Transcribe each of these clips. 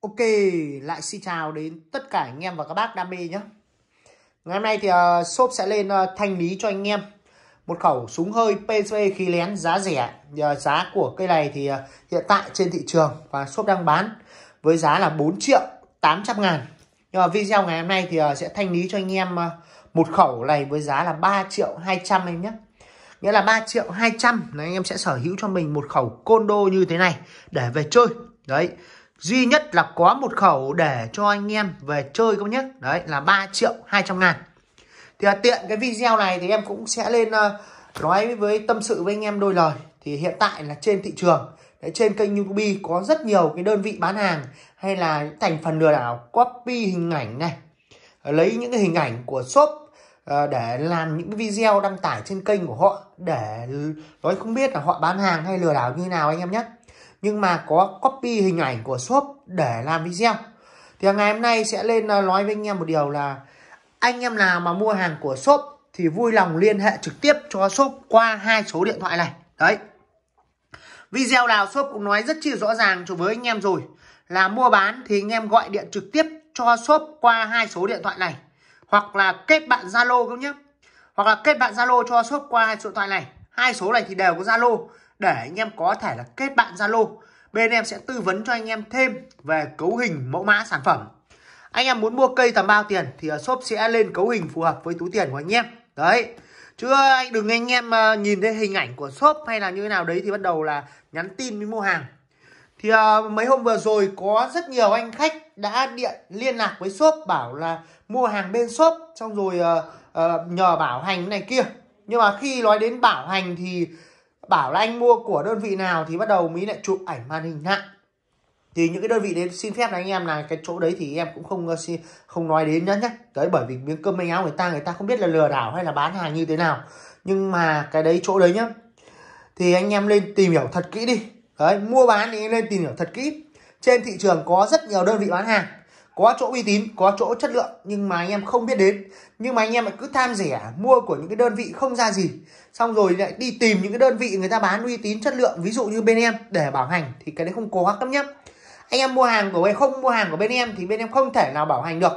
Ok, lại xin chào đến tất cả anh em và các bác đam mê nhé. Ngày hôm nay thì uh, shop sẽ lên uh, thanh lý cho anh em một khẩu súng hơi PSV khí lén giá rẻ. Uh, giá của cây này thì uh, hiện tại trên thị trường và shop đang bán với giá là 4 triệu 800 ngàn. Nhưng mà video ngày hôm nay thì uh, sẽ thanh lý cho anh em uh, một khẩu này với giá là 3 triệu 200 em nhé. Nghĩa là 3 triệu 200 là anh em sẽ sở hữu cho mình một khẩu condo như thế này để về chơi. Đấy duy nhất là có một khẩu để cho anh em về chơi không nhé đấy là 3 triệu 200 ngàn thì là tiện cái video này thì em cũng sẽ lên ờ, nói với tâm sự với anh em đôi lời thì hiện tại là trên thị trường đấy, trên kênh youtube có rất nhiều cái đơn vị bán hàng hay là thành phần lừa đảo copy hình ảnh này ờ, lấy những cái hình ảnh của shop ờ, để làm những video đăng tải trên kênh của họ để nói không biết là họ bán hàng hay lừa đảo như nào anh em nhé nhưng mà có copy hình ảnh của shop để làm video thì ngày hôm nay sẽ lên ờ, nói với anh em một điều là anh em nào mà mua hàng của shop thì vui lòng liên hệ trực tiếp cho shop qua hai số điện thoại này đấy video nào shop cũng nói rất chi rõ ràng cho với anh em rồi là mua bán thì anh em gọi điện trực tiếp cho shop qua hai số điện thoại này hoặc là kết bạn zalo cũng nhé hoặc là kết bạn zalo cho shop qua hai số điện thoại này hai số này thì đều có zalo để anh em có thể là kết bạn Zalo. Bên em sẽ tư vấn cho anh em thêm về cấu hình mẫu mã sản phẩm. Anh em muốn mua cây tầm bao tiền thì à, shop sẽ lên cấu hình phù hợp với túi tiền của anh em. Đấy. Chứ à, anh đừng anh em à, nhìn thấy hình ảnh của shop hay là như thế nào đấy thì bắt đầu là nhắn tin mới mua hàng. Thì uh, mấy hôm vừa rồi có rất nhiều anh khách đã điện liên lạc với shop bảo là mua hàng bên shop xong rồi uh, uh, nhờ bảo hành này kia. Nhưng mà khi nói đến bảo hành thì bảo là anh mua của đơn vị nào thì bắt đầu mỹ lại chụp ảnh màn hình lại thì những cái đơn vị đấy xin phép là anh em là cái chỗ đấy thì em cũng không ờ, không nói đến nữa nhé đấy bởi vì miếng cơm manh áo người ta người ta không biết là lừa đảo hay là bán hàng như thế nào nhưng mà cái đấy chỗ đấy nhá thì anh em lên tìm hiểu thật kỹ đi đấy mua bán thì lên tìm hiểu thật kỹ trên thị trường có rất nhiều đơn vị bán hàng có chỗ uy tín có chỗ chất lượng nhưng mà anh em không biết đến nhưng mà anh em lại cứ tham rẻ mua của những cái đơn vị không ra gì xong rồi lại đi tìm những cái đơn vị người ta bán uy tín chất lượng ví dụ như bên em để bảo hành thì cái đấy không có cấm nhá anh em mua hàng của bên không mua hàng của bên em thì bên em không thể nào bảo hành được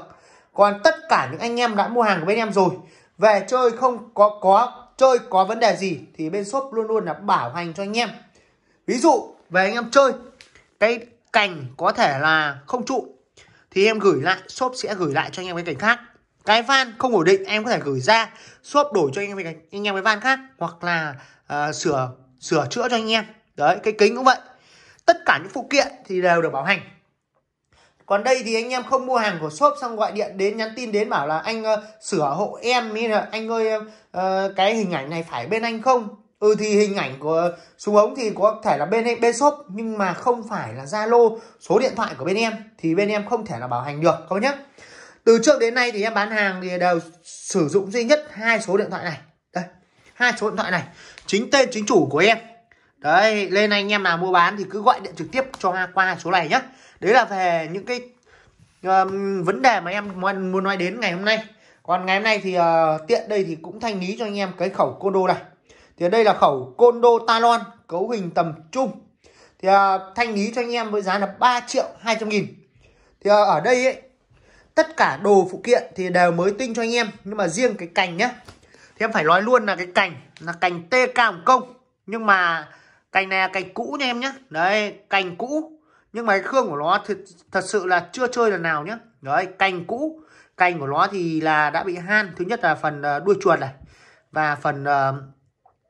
còn tất cả những anh em đã mua hàng của bên em rồi về chơi không có có chơi có vấn đề gì thì bên shop luôn luôn là bảo hành cho anh em ví dụ về anh em chơi cái cành có thể là không trụ thì em gửi lại shop sẽ gửi lại cho anh em cái cảnh khác cái van không ổn định em có thể gửi ra shop đổi cho anh em cái, anh em cái van khác hoặc là uh, sửa sửa chữa cho anh em đấy cái kính cũng vậy tất cả những phụ kiện thì đều được bảo hành còn đây thì anh em không mua hàng của shop xong gọi điện đến nhắn tin đến bảo là anh uh, sửa hộ em ý là anh ơi uh, cái hình ảnh này phải bên anh không Ừ thì hình ảnh của súng ống thì có thể là bên bên shop nhưng mà không phải là Zalo số điện thoại của bên em thì bên em không thể là bảo hành được các bác nhé. Từ trước đến nay thì em bán hàng thì đều sử dụng duy nhất hai số điện thoại này. Đây, hai số điện thoại này, chính tên chính chủ của em. Đấy, lên anh em nào mua bán thì cứ gọi điện trực tiếp cho qua số này nhá. Đấy là về những cái um, vấn đề mà em muốn nói đến ngày hôm nay. Còn ngày hôm nay thì uh, tiện đây thì cũng thanh lý cho anh em cái khẩu côn đồ này thì đây là khẩu côn đô ta lon cấu hình tầm trung thì à, thanh lý cho anh em với giá là 3 triệu 200 nghìn thì à, ở đây ấy, tất cả đồ phụ kiện thì đều mới tinh cho anh em nhưng mà riêng cái cành nhá thì em phải nói luôn là cái cành là cành TK Hồng Kông nhưng mà cành này là cành cũ nha em nhé đấy cành cũ nhưng mà cái khương của nó thì thật sự là chưa chơi lần nào nhá đấy cành cũ cành của nó thì là đã bị han thứ nhất là phần à, đuôi chuột này và phần uh,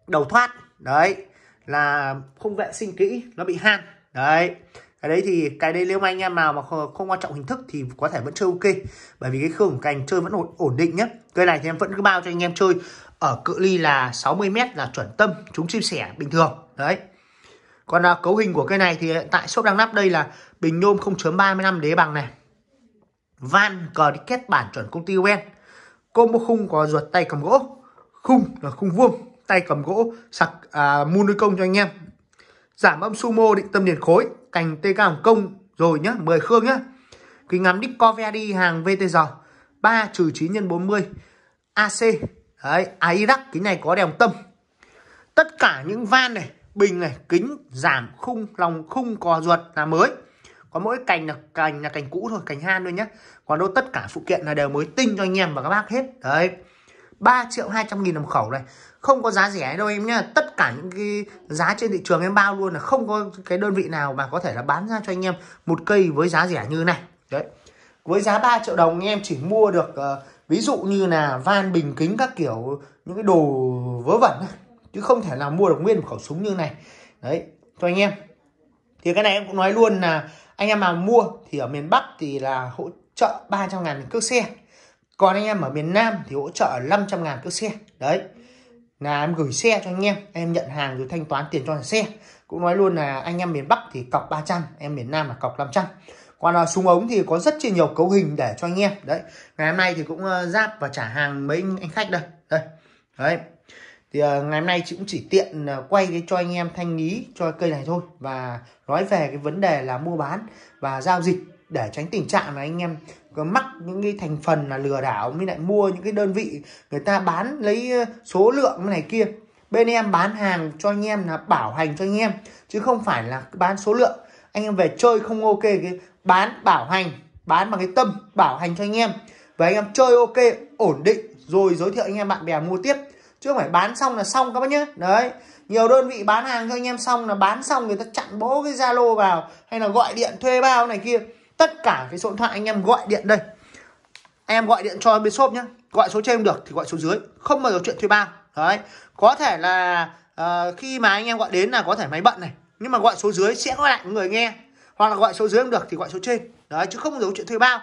đầu thoát đấy là không vệ sinh kỹ nó bị han đấy cái đấy thì cái đấy nếu mà anh em nào mà không, không quan trọng hình thức thì có thể vẫn chơi ok bởi vì cái khung của cành chơi vẫn ổn, ổn định nhé cây này thì em vẫn cứ bao cho anh em chơi ở cự ly là 60 mét là chuẩn tâm chúng chim sẻ bình thường đấy còn à, cấu hình của cây này thì hiện tại shop đang lắp đây là bình nhôm không 0.35 đế bằng này van cờ đi kết bản chuẩn công ty UN combo khung có ruột tay cầm gỗ khung là khung vuông tay cầm gỗ sạc à, mun đối công cho anh em giảm âm sumo định tâm điền khối cành tk hồng công rồi nhá 10 khương nhá kính ngắm đích đi hàng vtr giờ 3 trừ 9 nhân 40 ac đấy iraq kính này có đèn tâm tất cả những van này bình này kính giảm khung lòng khung cò ruột là mới có mỗi cành là cành là cành cũ thôi cành han thôi nhá còn đâu tất cả phụ kiện là đều mới tinh cho anh em và các bác hết đấy 3 triệu 200 nghìn đồng khẩu này không có giá rẻ đâu em nhá tất cả những cái giá trên thị trường em bao luôn là không có cái đơn vị nào mà có thể là bán ra cho anh em một cây với giá rẻ như này đấy với giá 3 triệu đồng anh em chỉ mua được uh, ví dụ như là van bình kính các kiểu những cái đồ vớ vẩn chứ không thể nào mua được nguyên một khẩu súng như này đấy cho anh em thì cái này em cũng nói luôn là anh em mà mua thì ở miền Bắc thì là hỗ trợ 300 ngàn cước xe còn anh em ở miền Nam thì hỗ trợ 500 ngàn cước xe đấy là em gửi xe cho anh em em nhận hàng rồi thanh toán tiền cho xe cũng nói luôn là anh em miền Bắc thì cọc 300 em miền Nam là cọc 500 còn là súng ống thì có rất là nhiều cấu hình để cho anh em đấy ngày hôm nay thì cũng ờ, giáp và trả hàng mấy anh khách đây đây đấy thì ờ, ngày hôm nay chị cũng chỉ tiện ờ, quay cái cho anh em thanh lý cho cây này thôi và nói về cái vấn đề là mua bán và giao dịch để tránh tình trạng là anh em có mắc những cái thành phần là lừa đảo mới lại mua những cái đơn vị người ta bán lấy ờ, số lượng này kia bên em bán hàng cho anh em là bảo hành cho anh em chứ không phải là bán số lượng anh em về chơi không ok cái bán bảo hành bán bằng cái tâm bảo hành cho anh em và anh em chơi ok ổn định rồi giới thiệu anh em bạn bè mua tiếp chứ không phải bán xong là xong các bác nhé đấy nhiều đơn vị bán hàng cho anh em xong là bán xong người ta chặn bố cái zalo vào hay là gọi điện thuê bao này kia tất cả cái số điện thoại anh em gọi điện đây anh em gọi điện cho bên shop nhé gọi số trên được thì gọi số dưới không bao giờ chuyện thuê bao đấy có thể là uh, khi mà anh em gọi đến là có thể máy bận này nhưng mà gọi số dưới sẽ gọi lại người nghe hoặc là gọi số dưới không được thì gọi số trên đấy chứ không giấu chuyện thuê bao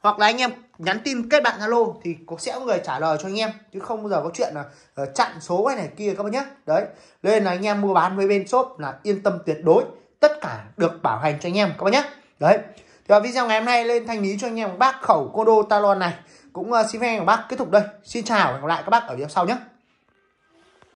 hoặc là anh em nhắn tin kết bạn zalo thì có sẽ có người trả lời cho anh em chứ không bao giờ có chuyện là ờ, chặn số hay này kia các bác nhé đấy nên là anh em mua bán với bên shop là yên tâm tuyệt đối tất cả được bảo hành cho anh em các bác nhé đấy thì video ngày hôm nay lên thanh lý cho anh em bác khẩu cô talon này cũng ờ, xin phép anh bác kết thúc đây. Xin chào và hẹn gặp lại các bác ở video sau nhé.